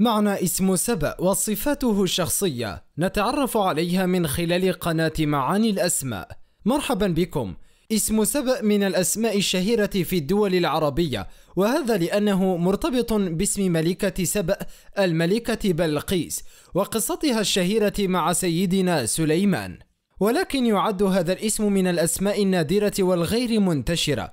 معنى اسم سبأ وصفاته الشخصية نتعرف عليها من خلال قناة معاني الأسماء مرحبا بكم اسم سبأ من الأسماء الشهيرة في الدول العربية وهذا لأنه مرتبط باسم ملكة سبأ الملكة بلقيس وقصتها الشهيرة مع سيدنا سليمان ولكن يعد هذا الاسم من الأسماء النادرة والغير منتشرة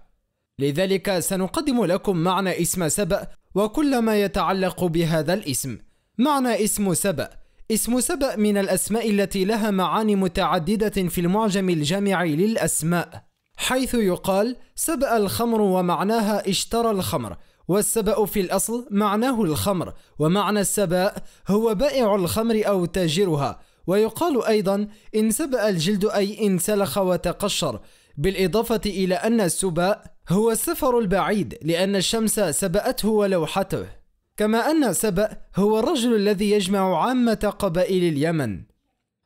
لذلك سنقدم لكم معنى اسم سبأ وكل ما يتعلق بهذا الاسم معنى اسم سبأ اسم سبأ من الأسماء التي لها معاني متعددة في المعجم الجامع للأسماء حيث يقال سبأ الخمر ومعناها اشترى الخمر والسبأ في الأصل معناه الخمر ومعنى السباء هو بائع الخمر أو تاجرها ويقال أيضا إن سبأ الجلد أي إن سلخ وتقشر بالإضافة إلى أن السباء هو السفر البعيد لأن الشمس سبأته ولوحته كما أن سبأ هو الرجل الذي يجمع عامة قبائل اليمن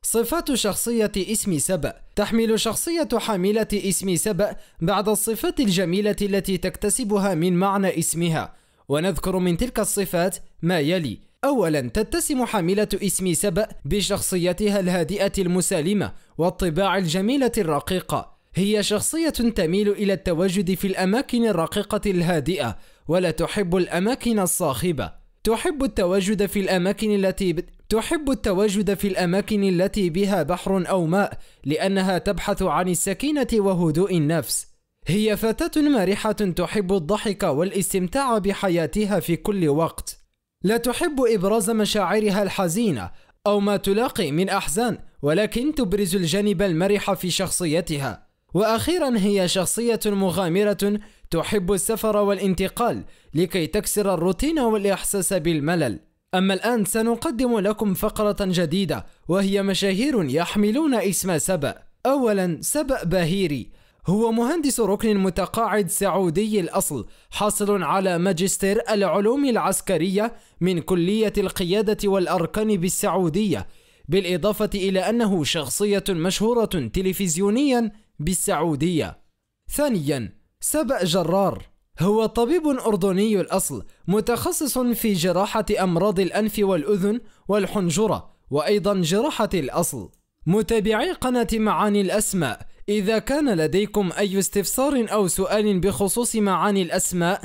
صفات شخصية اسم سبأ تحمل شخصية حاملة اسم سبأ بعض الصفات الجميلة التي تكتسبها من معنى اسمها ونذكر من تلك الصفات ما يلي أولا تتسم حاملة اسم سبأ بشخصيتها الهادئة المسالمة والطباع الجميلة الرقيقة هي شخصية تميل إلى التواجد في الأماكن الرقيقة الهادئة ولا تحب الأماكن الصاخبة تحب التواجد في الأماكن التي ب... تحب التواجد في الأماكن التي بها بحر أو ماء لأنها تبحث عن السكينة وهدوء النفس هي فتاة مرحة تحب الضحك والاستمتاع بحياتها في كل وقت لا تحب إبراز مشاعرها الحزينة أو ما تلاقي من أحزان ولكن تبرز الجانب المرح في شخصيتها واخيرا هي شخصيه مغامره تحب السفر والانتقال لكي تكسر الروتين والاحساس بالملل اما الان سنقدم لكم فقره جديده وهي مشاهير يحملون اسم سبأ اولا سبأ باهيري هو مهندس ركن متقاعد سعودي الأصل حاصل على ماجستير العلوم العسكرية من كلية القيادة والأركان بالسعودية بالإضافة إلى أنه شخصية مشهورة تلفزيونيا بالسعودية ثانيا سبأ جرار هو طبيب أردني الأصل متخصص في جراحة أمراض الأنف والأذن والحنجرة وأيضا جراحة الأصل متابعي قناة معاني الأسماء إذا كان لديكم أي استفسار أو سؤال بخصوص معاني الأسماء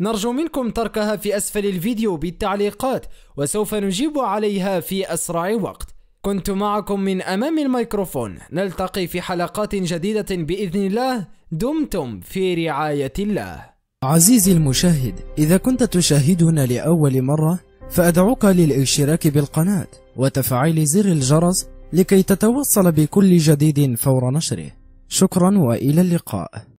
نرجو منكم تركها في أسفل الفيديو بالتعليقات وسوف نجيب عليها في أسرع وقت كنت معكم من أمام الميكروفون نلتقي في حلقات جديدة بإذن الله دمتم في رعاية الله عزيزي المشاهد إذا كنت تشاهدنا لأول مرة فأدعوك للاشتراك بالقناة وتفعيل زر الجرس لكي تتوصل بكل جديد فور نشره شكرا وإلى اللقاء